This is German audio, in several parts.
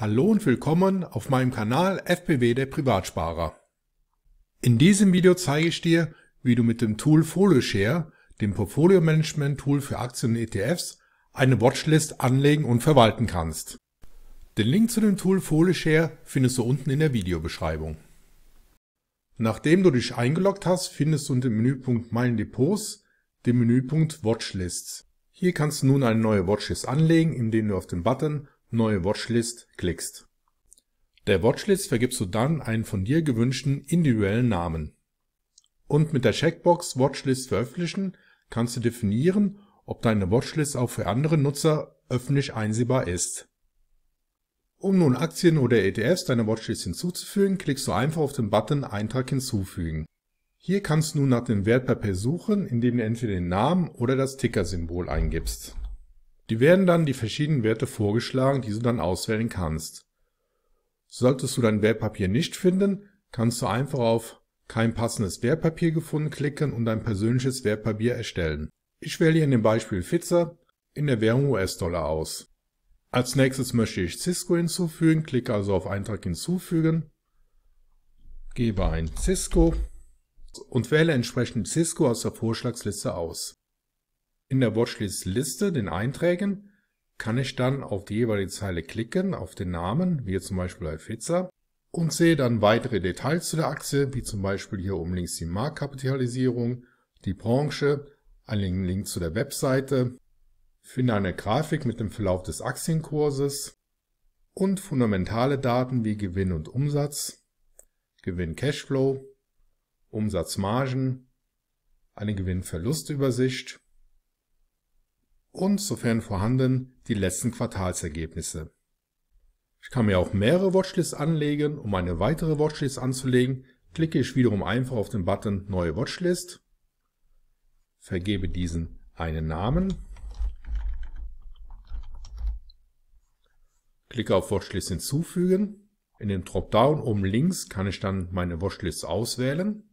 Hallo und willkommen auf meinem Kanal FPW der Privatsparer. In diesem Video zeige ich dir, wie du mit dem Tool FolioShare, dem Portfolio Management Tool für Aktien und ETFs, eine Watchlist anlegen und verwalten kannst. Den Link zu dem Tool FolioShare findest du unten in der Videobeschreibung. Nachdem du dich eingeloggt hast, findest du unter dem Menüpunkt Mein Depots den Menüpunkt Watchlists. Hier kannst du nun eine neue Watchlist anlegen, indem du auf den Button Neue Watchlist klickst. Der Watchlist vergibst du dann einen von dir gewünschten individuellen Namen. Und mit der Checkbox Watchlist veröffentlichen kannst du definieren, ob deine Watchlist auch für andere Nutzer öffentlich einsehbar ist. Um nun Aktien oder ETFs deiner Watchlist hinzuzufügen, klickst du einfach auf den Button Eintrag hinzufügen. Hier kannst du nun nach dem Wertpapier suchen, indem du entweder den Namen oder das Ticker-Symbol eingibst. Die werden dann die verschiedenen Werte vorgeschlagen, die du dann auswählen kannst. Solltest du dein Wertpapier nicht finden, kannst du einfach auf Kein passendes Wertpapier gefunden klicken und dein persönliches Wertpapier erstellen. Ich wähle hier in dem Beispiel Fitzer in der Währung US-Dollar aus. Als nächstes möchte ich Cisco hinzufügen, klicke also auf Eintrag hinzufügen, gebe ein Cisco und wähle entsprechend Cisco aus der Vorschlagsliste aus in der Watchlist-Liste, den Einträgen, kann ich dann auf die jeweilige Zeile klicken, auf den Namen, wie zum Beispiel bei Pizza, und sehe dann weitere Details zu der Aktie, wie zum Beispiel hier oben links die Marktkapitalisierung, die Branche, einen Link zu der Webseite, finde eine Grafik mit dem Verlauf des Aktienkurses und fundamentale Daten wie Gewinn und Umsatz, Gewinn Cashflow, Umsatzmargen, eine gewinn Gewinnverlustübersicht und, sofern vorhanden, die letzten Quartalsergebnisse. Ich kann mir auch mehrere Watchlists anlegen. Um eine weitere Watchlist anzulegen, klicke ich wiederum einfach auf den Button Neue Watchlist, vergebe diesen einen Namen, klicke auf Watchlist hinzufügen. In dem Dropdown oben links kann ich dann meine Watchlist auswählen.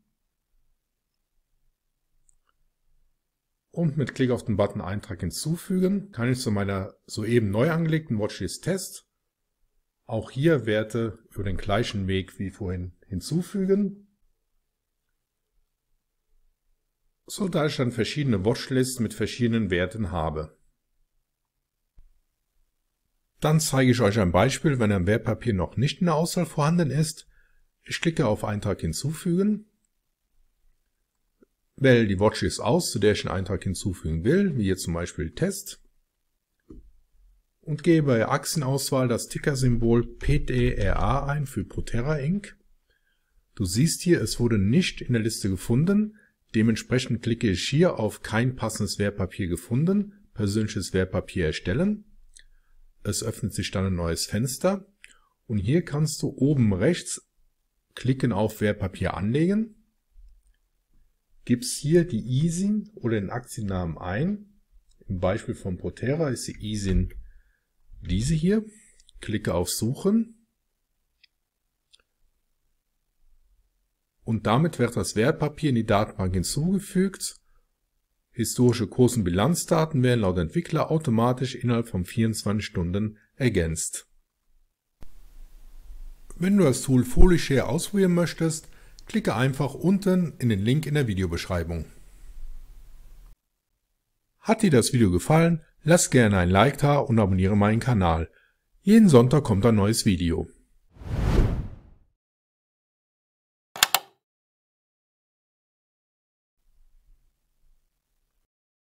und mit Klick auf den Button Eintrag hinzufügen kann ich zu meiner soeben neu angelegten Watchlist Test auch hier Werte über den gleichen Weg wie vorhin hinzufügen, so da ich dann verschiedene Watchlists mit verschiedenen Werten habe. Dann zeige ich euch ein Beispiel, wenn ein Wertpapier noch nicht in der Auswahl vorhanden ist. Ich klicke auf Eintrag hinzufügen wähle die Watchlist aus, zu der ich einen Eintrag hinzufügen will, wie jetzt zum Beispiel Test und gebe bei Aktienauswahl das Tickersymbol PDRA ein für Proterra Inc. Du siehst hier, es wurde nicht in der Liste gefunden. Dementsprechend klicke ich hier auf kein passendes Wertpapier gefunden, persönliches Wertpapier erstellen. Es öffnet sich dann ein neues Fenster und hier kannst du oben rechts klicken auf Wertpapier anlegen gibst hier die ISIN oder den Aktiennamen ein. Im Beispiel von Proterra ist die ISIN diese hier. Klicke auf Suchen. Und damit wird das Wertpapier in die Datenbank hinzugefügt. Historische Kurs- und Bilanzdaten werden laut Entwickler automatisch innerhalb von 24 Stunden ergänzt. Wenn du das Tool Share ausprobieren möchtest, Klicke einfach unten in den Link in der Videobeschreibung. Hat dir das Video gefallen, lass gerne ein Like da und abonniere meinen Kanal. Jeden Sonntag kommt ein neues Video.